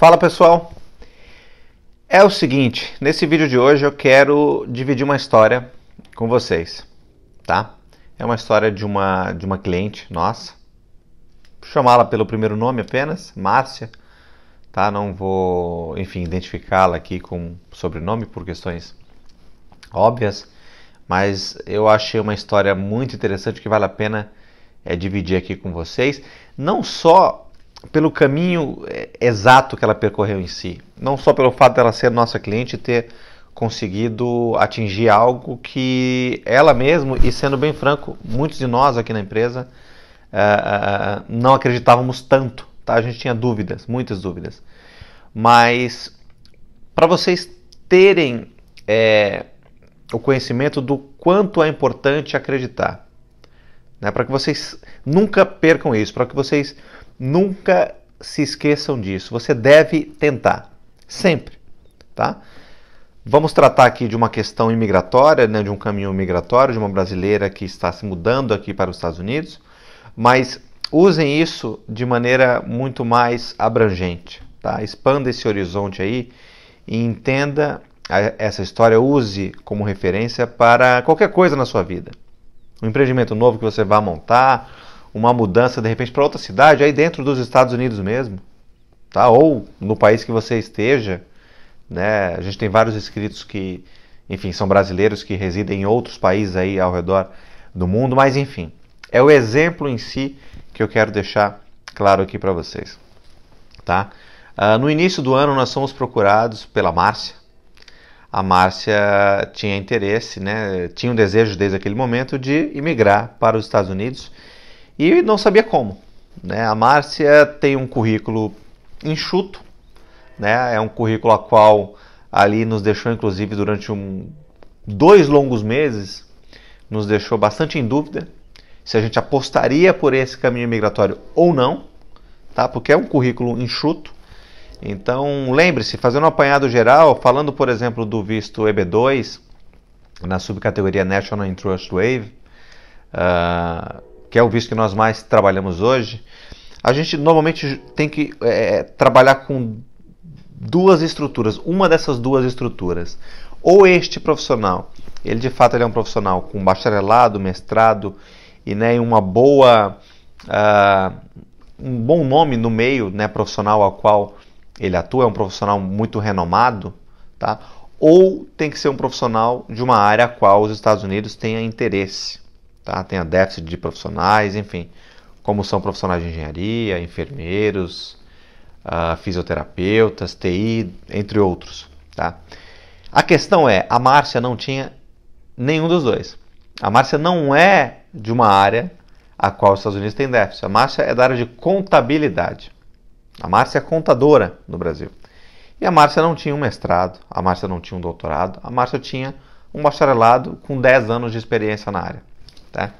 Fala pessoal! É o seguinte, nesse vídeo de hoje eu quero dividir uma história com vocês, tá? É uma história de uma, de uma cliente nossa, chamá-la pelo primeiro nome apenas, Márcia, tá? Não vou, enfim, identificá-la aqui com sobrenome por questões óbvias, mas eu achei uma história muito interessante que vale a pena é, dividir aqui com vocês, não só pelo caminho é, exato que ela percorreu em si. Não só pelo fato dela ser nossa cliente e ter conseguido atingir algo que ela mesma, e sendo bem franco, muitos de nós aqui na empresa uh, não acreditávamos tanto. Tá? A gente tinha dúvidas, muitas dúvidas. Mas para vocês terem é, o conhecimento do quanto é importante acreditar, né? para que vocês nunca percam isso, para que vocês Nunca se esqueçam disso. Você deve tentar, sempre, tá? Vamos tratar aqui de uma questão imigratória, né, de um caminho migratório, de uma brasileira que está se mudando aqui para os Estados Unidos, mas usem isso de maneira muito mais abrangente, tá? Expanda esse horizonte aí e entenda essa história, use como referência para qualquer coisa na sua vida. Um empreendimento novo que você vá montar, uma mudança de repente para outra cidade, aí dentro dos Estados Unidos mesmo, tá? Ou no país que você esteja, né? A gente tem vários inscritos que, enfim, são brasileiros que residem em outros países aí ao redor do mundo, mas enfim, é o exemplo em si que eu quero deixar claro aqui para vocês, tá? Uh, no início do ano nós fomos procurados pela Márcia. A Márcia tinha interesse, né? Tinha um desejo desde aquele momento de imigrar para os Estados Unidos e não sabia como. Né? A Márcia tem um currículo enxuto, né? é um currículo a qual ali nos deixou, inclusive, durante um, dois longos meses, nos deixou bastante em dúvida se a gente apostaria por esse caminho migratório ou não, tá? porque é um currículo enxuto. Então, lembre-se, fazendo um apanhado geral, falando, por exemplo, do visto EB2, na subcategoria National Interest Wave, uh, que é o visto que nós mais trabalhamos hoje, a gente normalmente tem que é, é, trabalhar com duas estruturas, uma dessas duas estruturas. Ou este profissional, ele de fato ele é um profissional com bacharelado, mestrado e né, uma boa, uh, um bom nome no meio né, profissional ao qual ele atua, é um profissional muito renomado, tá? ou tem que ser um profissional de uma área a qual os Estados Unidos tenha interesse tá? Tem a déficit de profissionais, enfim, como são profissionais de engenharia, enfermeiros, uh, fisioterapeutas, TI, entre outros, tá? A questão é, a Márcia não tinha nenhum dos dois. A Márcia não é de uma área a qual os Estados Unidos têm déficit. A Márcia é da área de contabilidade. A Márcia é contadora no Brasil. E a Márcia não tinha um mestrado, a Márcia não tinha um doutorado, a Márcia tinha um bacharelado com 10 anos de experiência na área. Tá?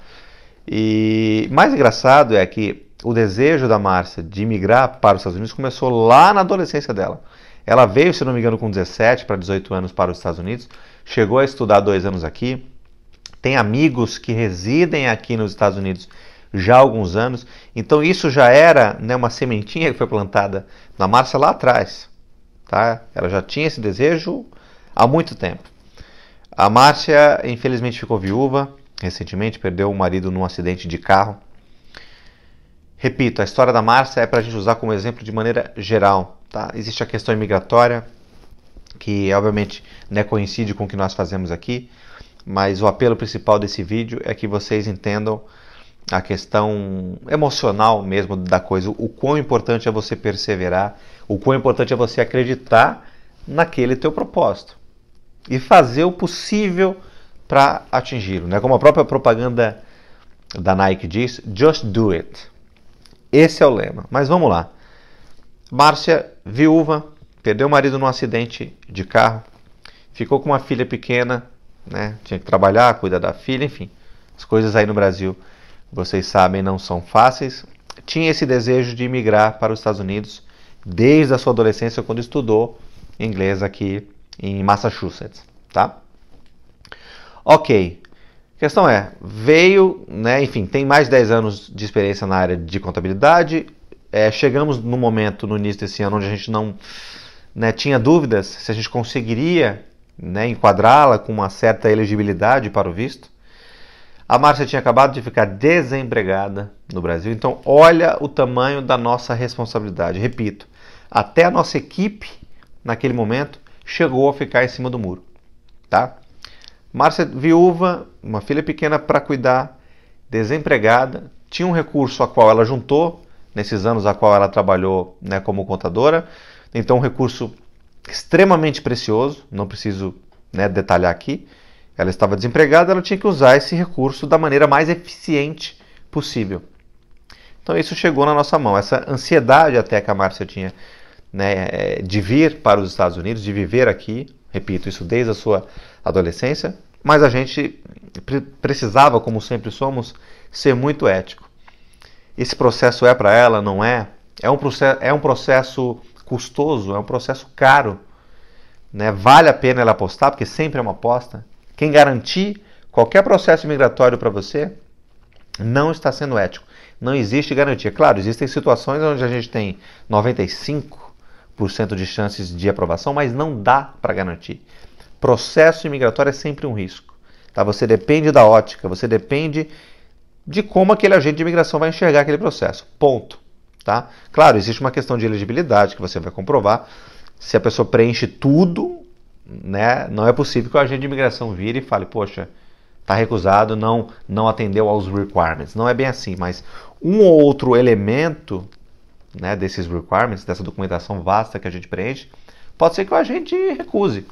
E mais engraçado é que o desejo da Márcia de migrar para os Estados Unidos começou lá na adolescência dela. Ela veio, se não me engano, com 17 para 18 anos para os Estados Unidos, chegou a estudar dois anos aqui, tem amigos que residem aqui nos Estados Unidos já há alguns anos, então isso já era né, uma sementinha que foi plantada na Márcia lá atrás. Tá? Ela já tinha esse desejo há muito tempo. A Márcia, infelizmente, ficou viúva, recentemente, perdeu o marido num acidente de carro. Repito, a história da Márcia é para a gente usar como exemplo de maneira geral. Tá? Existe a questão imigratória, que obviamente né, coincide com o que nós fazemos aqui, mas o apelo principal desse vídeo é que vocês entendam a questão emocional mesmo da coisa, o quão importante é você perseverar, o quão importante é você acreditar naquele teu propósito e fazer o possível para atingi-lo. Né? Como a própria propaganda da Nike diz, just do it. Esse é o lema. Mas vamos lá. Márcia, viúva, perdeu o marido num acidente de carro, ficou com uma filha pequena, né? tinha que trabalhar, cuidar da filha, enfim. As coisas aí no Brasil, vocês sabem, não são fáceis. Tinha esse desejo de emigrar para os Estados Unidos desde a sua adolescência, quando estudou inglês aqui em Massachusetts, tá? Ok. questão é, veio, né, enfim, tem mais de 10 anos de experiência na área de contabilidade. É, chegamos no momento, no início desse ano, onde a gente não né, tinha dúvidas se a gente conseguiria né, enquadrá-la com uma certa elegibilidade para o visto. A Márcia tinha acabado de ficar desempregada no Brasil, então olha o tamanho da nossa responsabilidade. Repito, até a nossa equipe, naquele momento, chegou a ficar em cima do muro, tá? Márcia, viúva, uma filha pequena para cuidar, desempregada, tinha um recurso a qual ela juntou nesses anos a qual ela trabalhou né, como contadora, então um recurso extremamente precioso, não preciso né, detalhar aqui. Ela estava desempregada, ela tinha que usar esse recurso da maneira mais eficiente possível. Então isso chegou na nossa mão. Essa ansiedade até que a Márcia tinha né, eh, de vir para os Estados Unidos, de viver aqui, repito, isso desde a sua adolescência, mas a gente precisava, como sempre somos, ser muito ético. Esse processo é para ela, não é? É um, processo, é um processo custoso, é um processo caro. Né? Vale a pena ela apostar, porque sempre é uma aposta. Quem garantir qualquer processo migratório para você não está sendo ético. Não existe garantia. Claro, existem situações onde a gente tem 95, 5% de chances de aprovação, mas não dá para garantir. Processo imigratório é sempre um risco. Tá? Você depende da ótica, você depende de como aquele agente de imigração vai enxergar aquele processo. Ponto. Tá? Claro, existe uma questão de elegibilidade que você vai comprovar. Se a pessoa preenche tudo, né, não é possível que o agente de imigração vire e fale, poxa, está recusado, não, não atendeu aos requirements. Não é bem assim, mas um ou outro elemento né, desses requirements, dessa documentação vasta que a gente preenche, pode ser que o agente recuse.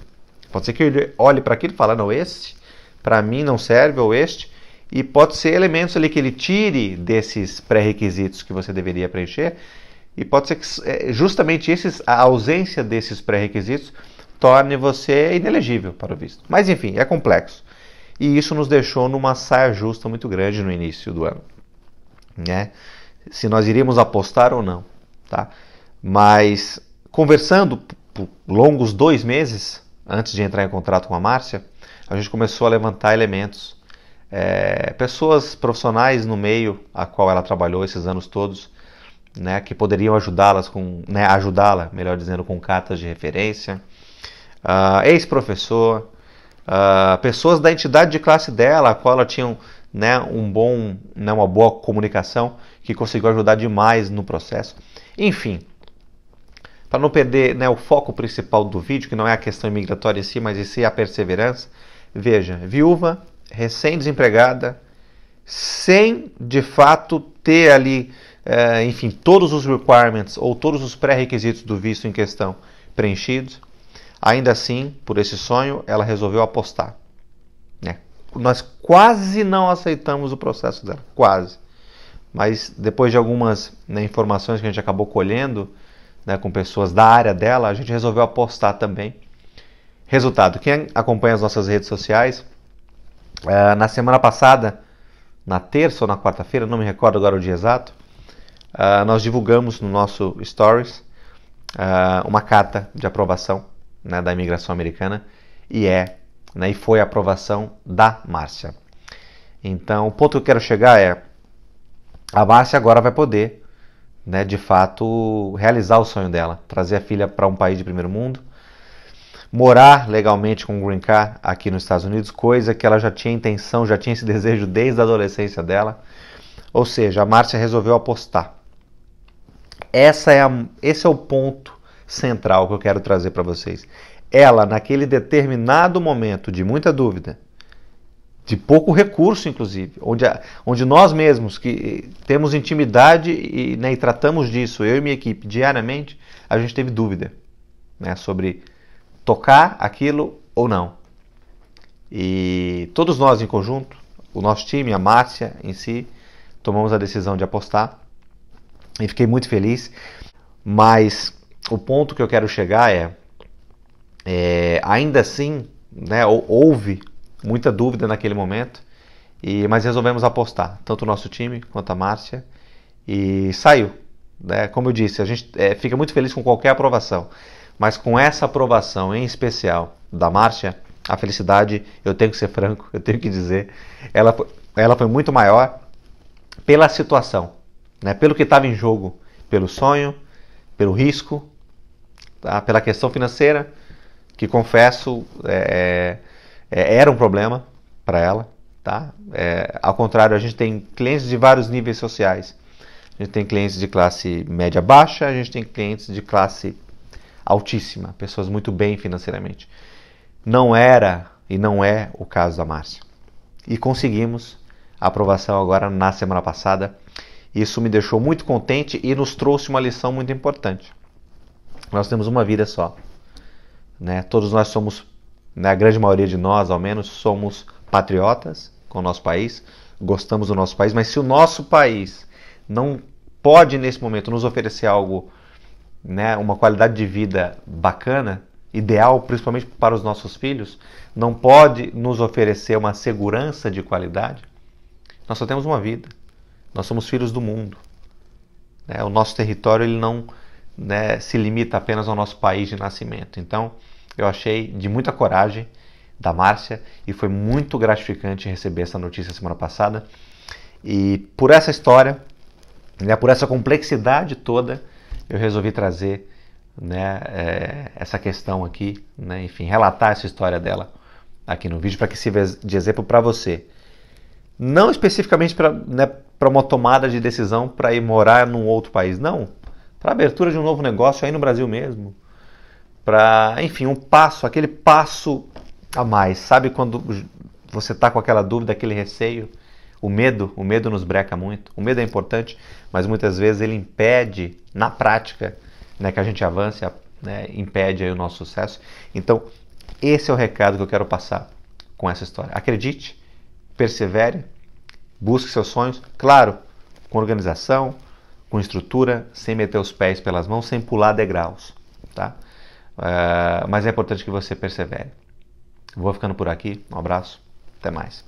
Pode ser que ele olhe para aquilo e fale, ah, não, esse para mim não serve, ou este, e pode ser elementos ali que ele tire desses pré-requisitos que você deveria preencher, e pode ser que eh, justamente esses, a ausência desses pré-requisitos torne você inelegível para o visto. Mas enfim, é complexo. E isso nos deixou numa saia justa muito grande no início do ano, né? se nós iríamos apostar ou não, tá? Mas conversando por longos dois meses antes de entrar em contrato com a Márcia, a gente começou a levantar elementos, é, pessoas profissionais no meio a qual ela trabalhou esses anos todos, né, que poderiam ajudá-las com, né, ajudá-la, melhor dizendo, com cartas de referência, uh, ex-professor, uh, pessoas da entidade de classe dela, a qual ela tinha né, um bom, né, uma boa comunicação que conseguiu ajudar demais no processo. Enfim, para não perder né, o foco principal do vídeo, que não é a questão imigratória em si, mas em si é a perseverança, veja, viúva, recém-desempregada, sem de fato ter ali, eh, enfim, todos os requirements ou todos os pré-requisitos do visto em questão preenchidos, ainda assim, por esse sonho, ela resolveu apostar nós quase não aceitamos o processo dela, quase. Mas depois de algumas né, informações que a gente acabou colhendo né, com pessoas da área dela, a gente resolveu apostar também. Resultado: quem acompanha as nossas redes sociais, é, na semana passada, na terça ou na quarta-feira, não me recordo agora o dia exato, é, nós divulgamos no nosso Stories é, uma carta de aprovação né, da imigração americana e é né, e foi a aprovação da Márcia. Então, o ponto que eu quero chegar é: a Márcia agora vai poder, né, de fato, realizar o sonho dela, trazer a filha para um país de primeiro mundo, morar legalmente com o Green Car aqui nos Estados Unidos, coisa que ela já tinha intenção, já tinha esse desejo desde a adolescência dela. Ou seja, a Márcia resolveu apostar. Essa é a, esse é o ponto central que eu quero trazer para vocês ela, naquele determinado momento de muita dúvida, de pouco recurso, inclusive, onde, a, onde nós mesmos que eh, temos intimidade e, né, e tratamos disso, eu e minha equipe, diariamente, a gente teve dúvida né, sobre tocar aquilo ou não. E todos nós em conjunto, o nosso time, a Márcia em si, tomamos a decisão de apostar e fiquei muito feliz. Mas o ponto que eu quero chegar é: é, ainda assim, né, houve muita dúvida naquele momento, e, mas resolvemos apostar, tanto o nosso time quanto a Márcia, e saiu. Né? Como eu disse, a gente é, fica muito feliz com qualquer aprovação, mas com essa aprovação em especial da Márcia, a felicidade, eu tenho que ser franco, eu tenho que dizer, ela, ela foi muito maior pela situação, né? pelo que estava em jogo, pelo sonho, pelo risco, tá? pela questão financeira que confesso é, é, é, era um problema para ela, tá? É, ao contrário, a gente tem clientes de vários níveis sociais. A gente tem clientes de classe média baixa, a gente tem clientes de classe altíssima, pessoas muito bem financeiramente. Não era e não é o caso da Márcia. E conseguimos a aprovação agora na semana passada. Isso me deixou muito contente e nos trouxe uma lição muito importante. Nós temos uma vida só. Né? Todos nós somos, né, a grande maioria de nós, ao menos, somos patriotas com o nosso país, gostamos do nosso país, mas se o nosso país não pode, nesse momento, nos oferecer algo, né, uma qualidade de vida bacana, ideal, principalmente para os nossos filhos, não pode nos oferecer uma segurança de qualidade, nós só temos uma vida. Nós somos filhos do mundo. Né? O nosso território ele não né, se limita apenas ao nosso país de nascimento. Então, eu achei de muita coragem da Márcia e foi muito gratificante receber essa notícia semana passada. E por essa história, né, por essa complexidade toda, eu resolvi trazer né, é, essa questão aqui, né, enfim, relatar essa história dela aqui no vídeo para que sirva de exemplo para você. Não especificamente para né, uma tomada de decisão para ir morar num outro país, não para abertura de um novo negócio aí no Brasil mesmo, para, enfim, um passo, aquele passo a mais. Sabe quando você está com aquela dúvida, aquele receio, o medo, o medo nos breca muito. O medo é importante, mas muitas vezes ele impede na prática, né, que a gente avance, né, impede o nosso sucesso. Então, esse é o recado que eu quero passar com essa história. Acredite, persevere, busque seus sonhos, claro, com organização, com estrutura, sem meter os pés pelas mãos, sem pular degraus, tá? Uh, mas é importante que você persevere. Vou ficando por aqui, um abraço, até mais.